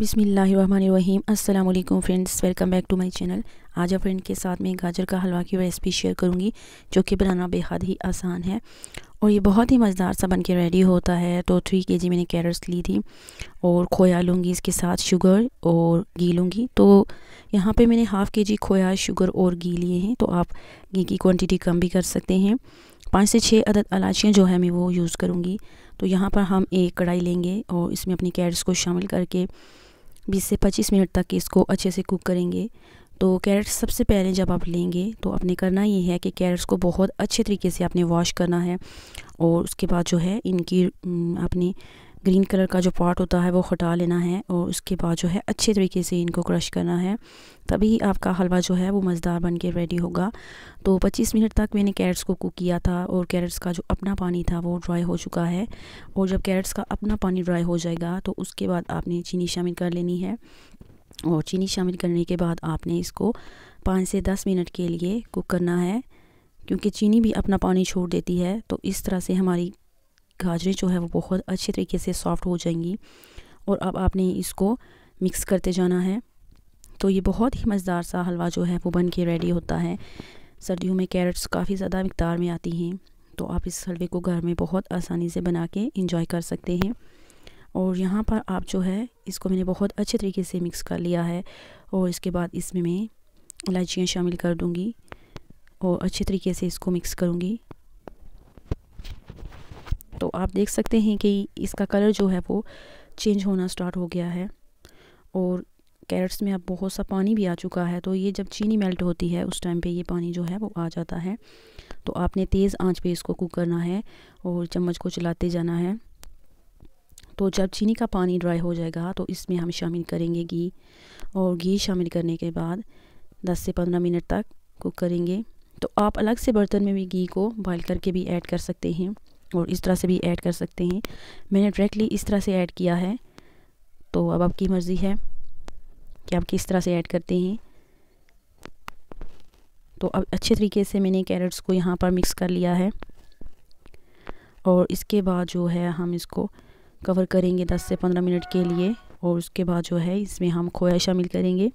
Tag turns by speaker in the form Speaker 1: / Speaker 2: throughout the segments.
Speaker 1: बिसमीम अल्लाम friends welcome back to my channel आज आप फ्रेंड के साथ में गाजर का हलवा की रेसिपी शेयर करूंगी जो कि बनाना बेहद ही आसान है और ये बहुत ही मज़ेदार सा बन के रेडी होता है तो थ्री के जी मैंने कैरट्स ली थी और खोया लूँगी इसके साथ शुगर और घी लूँगी तो यहाँ पर मैंने हाफ़ के जी खोया शुगर और घी लिए हैं तो आप घी की क्वान्टिटी कम भी कर सकते हैं पाँच से छः अदद अलाचियाँ जो है मैं वो यूज़ करूँगी तो यहाँ पर हम एक कढ़ाई लेंगे और इसमें अपनी कैरट्स को शामिल करके 20 से 25 मिनट तक इसको अच्छे से कुक करेंगे तो कैरेट्स सबसे पहले जब आप लेंगे तो आपने करना ये है कि कैरेट्स को बहुत अच्छे तरीके से आपने वॉश करना है और उसके बाद जो है इनकी आपने ग्रीन कलर का जो पार्ट होता है वो हटा लेना है और उसके बाद जो है अच्छे तरीके से इनको क्रश करना है तभी आपका हलवा जो है वो मज़ेदार बन के रेडी होगा तो 25 मिनट तक मैंने कैरेट्स को कुक किया था और कैरेट्स का जो अपना पानी था वो ड्राई हो चुका है और जब कैरेट्स का अपना पानी ड्राई हो जाएगा तो उसके बाद आपने चीनी शामिल कर लेनी है और चीनी शामिल करने के बाद आपने इसको पाँच से दस मिनट के लिए कुक करना है क्योंकि चीनी भी अपना पानी छोड़ देती है तो इस तरह से हमारी गाजरें जो है वो बहुत अच्छे तरीके से सॉफ्ट हो जाएंगी और अब आपने इसको मिक्स करते जाना है तो ये बहुत ही मज़ेदार सा हलवा जो है वो बन के रेडी होता है सर्दियों में कैरेट्स काफ़ी ज़्यादा मकदार में आती हैं तो आप इस हलवे को घर में बहुत आसानी से बना के इंजॉय कर सकते हैं और यहाँ पर आप जो है इसको मैंने बहुत अच्छे तरीके से मिक्स कर लिया है और इसके बाद इसमें मैं इलायचियाँ शामिल कर दूँगी और अच्छे तरीके से इसको मिक्स करूँगी तो आप देख सकते हैं कि इसका कलर जो है वो चेंज होना स्टार्ट हो गया है और कैरेट्स में अब बहुत सा पानी भी आ चुका है तो ये जब चीनी मेल्ट होती है उस टाइम पे ये पानी जो है वो आ जाता है तो आपने तेज़ आंच पे इसको कुक करना है और चम्मच को चलाते जाना है तो जब चीनी का पानी ड्राई हो जाएगा तो इसमें हम शामिल करेंगे घी और घी शामिल करने के बाद 10 से 15 मिनट तक कुक करेंगे तो आप अलग से बर्तन में भी घी को बॉयल करके भी ऐड कर सकते हैं और इस तरह से भी ऐड कर सकते हैं मैंने डायरेक्टली इस तरह से ऐड किया है तो अब आपकी मर्ज़ी है कि आप किस तरह से ऐड करते हैं तो अब अच्छे तरीके से मैंने कैरेट्स को यहाँ पर मिक्स कर लिया है और इसके बाद जो है हम इसको कवर करेंगे 10 से 15 मिनट के लिए और उसके बाद जो है इसमें हम खोया शामिल करेंगे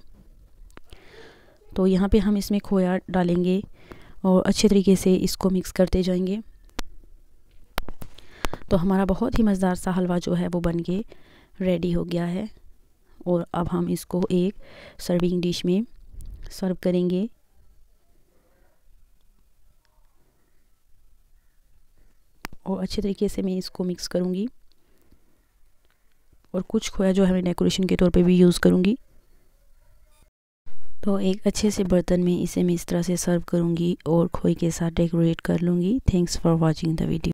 Speaker 1: तो यहाँ पे हम इसमें खोया डालेंगे और अच्छे तरीके से इसको मिक्स करते जाएंगे तो हमारा बहुत ही मज़ेदार सा हलवा जो है वो बन के रेडी हो गया है और अब हम इसको एक सर्विंग डिश में सर्व करेंगे और अच्छे तरीके से मैं इसको मिक्स करूँगी और कुछ खोया जो है मैं डेकोरेशन के तौर पे भी यूज़ करूँगी तो एक अच्छे से बर्तन में इसे मैं इस तरह से सर्व करूँगी और खोए के साथ डेकोरेट कर लूँगी thanks for watching the video